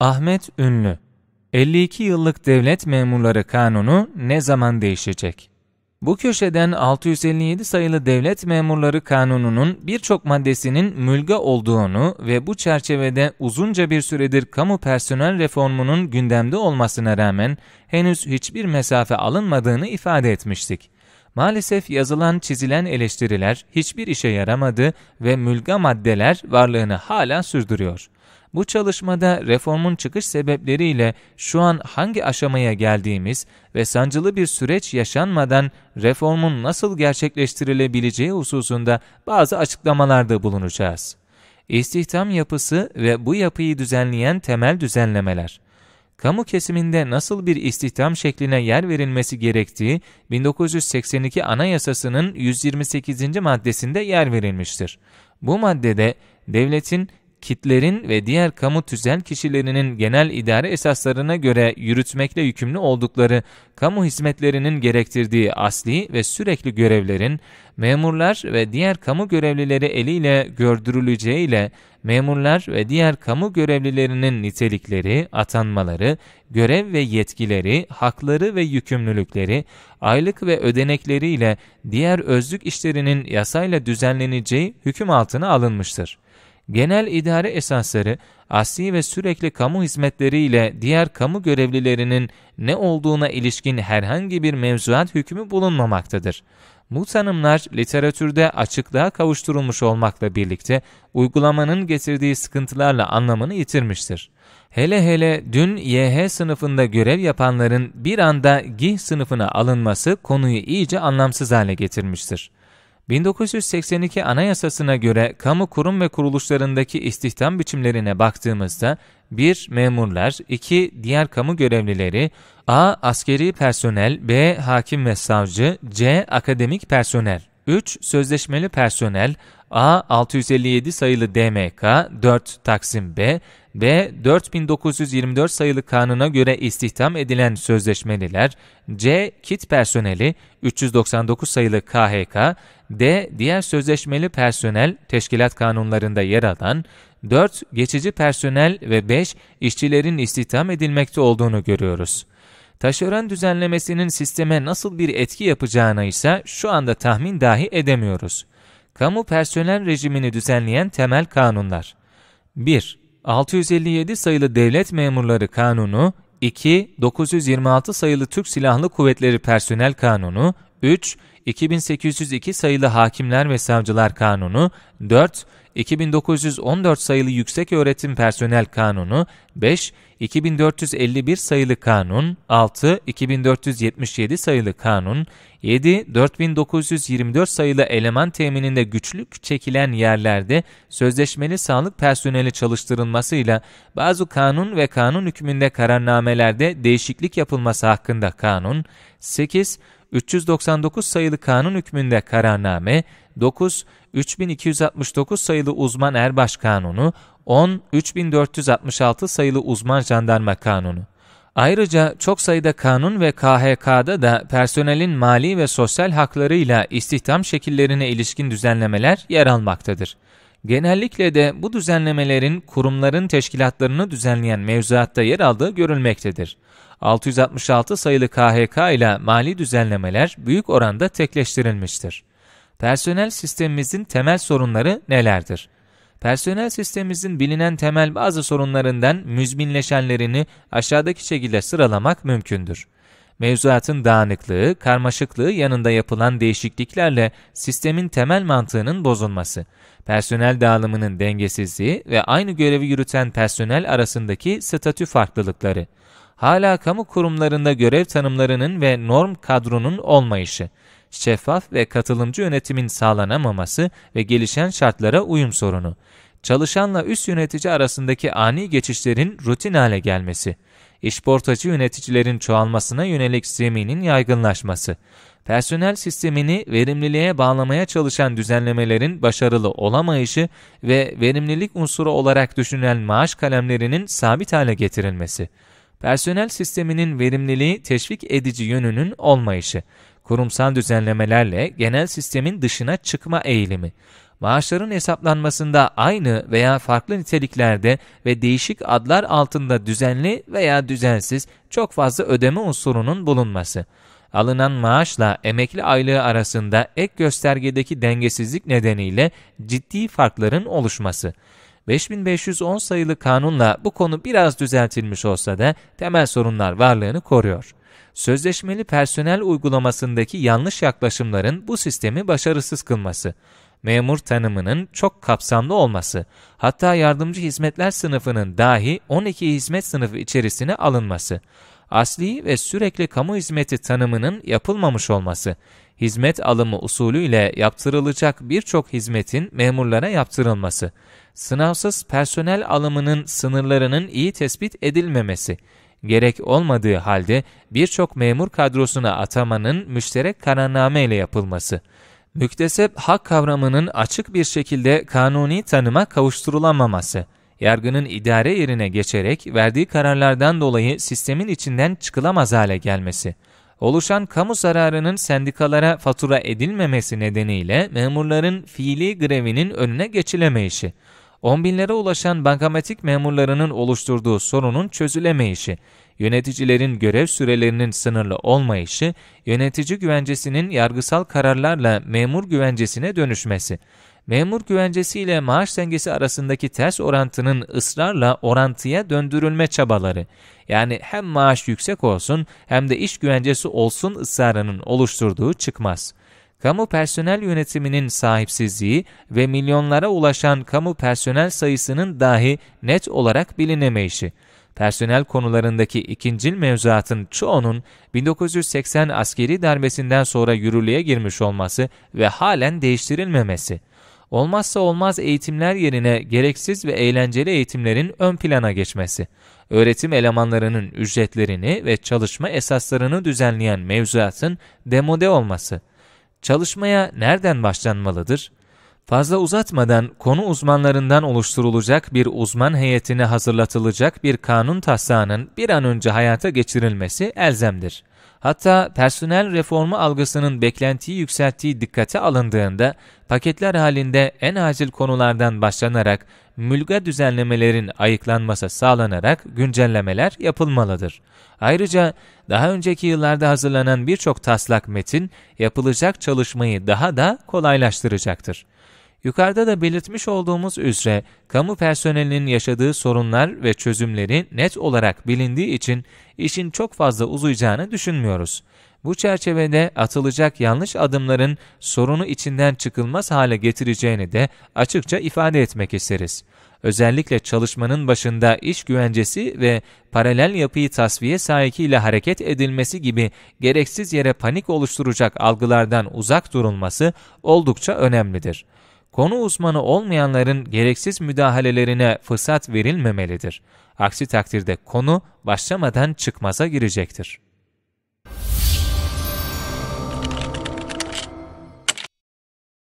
Ahmet Ünlü 52 yıllık devlet memurları kanunu ne zaman değişecek? Bu köşeden 657 sayılı devlet memurları kanununun birçok maddesinin mülga olduğunu ve bu çerçevede uzunca bir süredir kamu personel reformunun gündemde olmasına rağmen henüz hiçbir mesafe alınmadığını ifade etmiştik. Maalesef yazılan çizilen eleştiriler hiçbir işe yaramadı ve mülga maddeler varlığını hala sürdürüyor. Bu çalışmada reformun çıkış sebepleriyle şu an hangi aşamaya geldiğimiz ve sancılı bir süreç yaşanmadan reformun nasıl gerçekleştirilebileceği hususunda bazı açıklamalarda bulunacağız. İstihdam yapısı ve bu yapıyı düzenleyen temel düzenlemeler kamu kesiminde nasıl bir istihdam şekline yer verilmesi gerektiği 1982 Anayasası'nın 128. maddesinde yer verilmiştir. Bu maddede devletin kitlerin ve diğer kamu tüzel kişilerinin genel idare esaslarına göre yürütmekle yükümlü oldukları kamu hizmetlerinin gerektirdiği asli ve sürekli görevlerin memurlar ve diğer kamu görevlileri eliyle gördürüleceğiyle memurlar ve diğer kamu görevlilerinin nitelikleri, atanmaları, görev ve yetkileri, hakları ve yükümlülükleri, aylık ve ödenekleriyle diğer özlük işlerinin yasayla düzenleneceği hüküm altına alınmıştır genel idare esasları asli ve sürekli kamu hizmetleri ile diğer kamu görevlilerinin ne olduğuna ilişkin herhangi bir mevzuat hükmü bulunmamaktadır. Bu tanımlar literatürde açıklığa kavuşturulmuş olmakla birlikte uygulamanın getirdiği sıkıntılarla anlamını yitirmiştir. Hele hele dün YH sınıfında görev yapanların bir anda GİH sınıfına alınması konuyu iyice anlamsız hale getirmiştir. 1982 Anayasasına göre kamu kurum ve kuruluşlarındaki istihdam biçimlerine baktığımızda 1. Memurlar, 2. Diğer kamu görevlileri, A. Askeri personel, B. Hakim ve savcı, C. Akademik personel, 3. Sözleşmeli personel, A. 657 sayılı DMK, 4. Taksim B, B. 4924 sayılı kanuna göre istihdam edilen sözleşmeliler, C. Kit personeli, 399 sayılı KHK, D. Diğer sözleşmeli personel teşkilat kanunlarında yer alan 4. Geçici personel ve 5. işçilerin istihdam edilmekte olduğunu görüyoruz. Taşeron düzenlemesinin sisteme nasıl bir etki yapacağını ise şu anda tahmin dahi edemiyoruz. Kamu personel rejimini düzenleyen temel kanunlar. 1. 657 sayılı Devlet Memurları Kanunu, 2. 926 sayılı Türk Silahlı Kuvvetleri Personel Kanunu, 3. 2802 sayılı Hakimler ve Savcılar Kanunu, 4. 2914 sayılı Yüksek Öğretim Personel Kanunu, 5. 2451 sayılı Kanun, 6. 2477 sayılı Kanun, 7. 4924 sayılı eleman temininde güçlük çekilen yerlerde sözleşmeli sağlık personeli çalıştırılmasıyla bazı kanun ve kanun hükmünde kararnamelerde değişiklik yapılması hakkında kanun, 8. 399 sayılı kanun hükmünde kararname, 9 3269 sayılı uzman erbaş kanunu, 10 3466 sayılı uzman jandarma kanunu. Ayrıca çok sayıda kanun ve KHK'da da personelin mali ve sosyal haklarıyla istihdam şekillerine ilişkin düzenlemeler yer almaktadır. Genellikle de bu düzenlemelerin kurumların teşkilatlarını düzenleyen mevzuatta yer aldığı görülmektedir. 666 sayılı KHK ile mali düzenlemeler büyük oranda tekleştirilmiştir. Personel sistemimizin temel sorunları nelerdir? Personel sistemimizin bilinen temel bazı sorunlarından müzminleşenlerini aşağıdaki şekilde sıralamak mümkündür mevzuatın dağınıklığı, karmaşıklığı yanında yapılan değişikliklerle sistemin temel mantığının bozulması, personel dağılımının dengesizliği ve aynı görevi yürüten personel arasındaki statü farklılıkları, hala kamu kurumlarında görev tanımlarının ve norm kadronun olmayışı, şeffaf ve katılımcı yönetimin sağlanamaması ve gelişen şartlara uyum sorunu, çalışanla üst yönetici arasındaki ani geçişlerin rutin hale gelmesi, işportacı yöneticilerin çoğalmasına yönelik zeminin yaygınlaşması, personel sistemini verimliliğe bağlamaya çalışan düzenlemelerin başarılı olamayışı ve verimlilik unsuru olarak düşünülen maaş kalemlerinin sabit hale getirilmesi, personel sisteminin verimliliği teşvik edici yönünün olmayışı, kurumsal düzenlemelerle genel sistemin dışına çıkma eğilimi, maaşların hesaplanmasında aynı veya farklı niteliklerde ve değişik adlar altında düzenli veya düzensiz çok fazla ödeme unsurunun bulunması. Alınan maaşla emekli aylığı arasında ek göstergedeki dengesizlik nedeniyle ciddi farkların oluşması. 5510 sayılı kanunla bu konu biraz düzeltilmiş olsa da temel sorunlar varlığını koruyor sözleşmeli personel uygulamasındaki yanlış yaklaşımların bu sistemi başarısız kılması, memur tanımının çok kapsamlı olması, hatta yardımcı hizmetler sınıfının dahi 12 hizmet sınıfı içerisine alınması, asli ve sürekli kamu hizmeti tanımının yapılmamış olması, hizmet alımı usulüyle yaptırılacak birçok hizmetin memurlara yaptırılması, sınavsız personel alımının sınırlarının iyi tespit edilmemesi, gerek olmadığı halde birçok memur kadrosuna atamanın müşterek kararname ile yapılması, müktesep hak kavramının açık bir şekilde kanuni tanıma kavuşturulamaması, yargının idare yerine geçerek verdiği kararlardan dolayı sistemin içinden çıkılamaz hale gelmesi, oluşan kamu zararının sendikalara fatura edilmemesi nedeniyle memurların fiili grevinin önüne geçilemeyişi, on binlere ulaşan bankamatik memurlarının oluşturduğu sorunun çözülemeyişi, yöneticilerin görev sürelerinin sınırlı olmayışı, yönetici güvencesinin yargısal kararlarla memur güvencesine dönüşmesi, memur güvencesi ile maaş dengesi arasındaki ters orantının ısrarla orantıya döndürülme çabaları, yani hem maaş yüksek olsun hem de iş güvencesi olsun ısrarının oluşturduğu çıkmaz.'' kamu personel yönetiminin sahipsizliği ve milyonlara ulaşan kamu personel sayısının dahi net olarak bilinemeyişi, personel konularındaki ikincil mevzuatın çoğunun 1980 askeri darbesinden sonra yürürlüğe girmiş olması ve halen değiştirilmemesi, olmazsa olmaz eğitimler yerine gereksiz ve eğlenceli eğitimlerin ön plana geçmesi, öğretim elemanlarının ücretlerini ve çalışma esaslarını düzenleyen mevzuatın demode olması, Çalışmaya nereden başlanmalıdır? Fazla uzatmadan konu uzmanlarından oluşturulacak bir uzman heyetine hazırlatılacak bir kanun taslağının bir an önce hayata geçirilmesi elzemdir.'' Hatta personel reformu algısının beklentiyi yükselttiği dikkate alındığında paketler halinde en acil konulardan başlanarak mülga düzenlemelerin ayıklanması sağlanarak güncellemeler yapılmalıdır. Ayrıca daha önceki yıllarda hazırlanan birçok taslak metin yapılacak çalışmayı daha da kolaylaştıracaktır. Yukarıda da belirtmiş olduğumuz üzere kamu personelinin yaşadığı sorunlar ve çözümleri net olarak bilindiği için işin çok fazla uzayacağını düşünmüyoruz. Bu çerçevede atılacak yanlış adımların sorunu içinden çıkılmaz hale getireceğini de açıkça ifade etmek isteriz. Özellikle çalışmanın başında iş güvencesi ve paralel yapıyı tasfiye sahikiyle hareket edilmesi gibi gereksiz yere panik oluşturacak algılardan uzak durulması oldukça önemlidir konu uzmanı olmayanların gereksiz müdahalelerine fırsat verilmemelidir. Aksi takdirde konu başlamadan çıkmaza girecektir.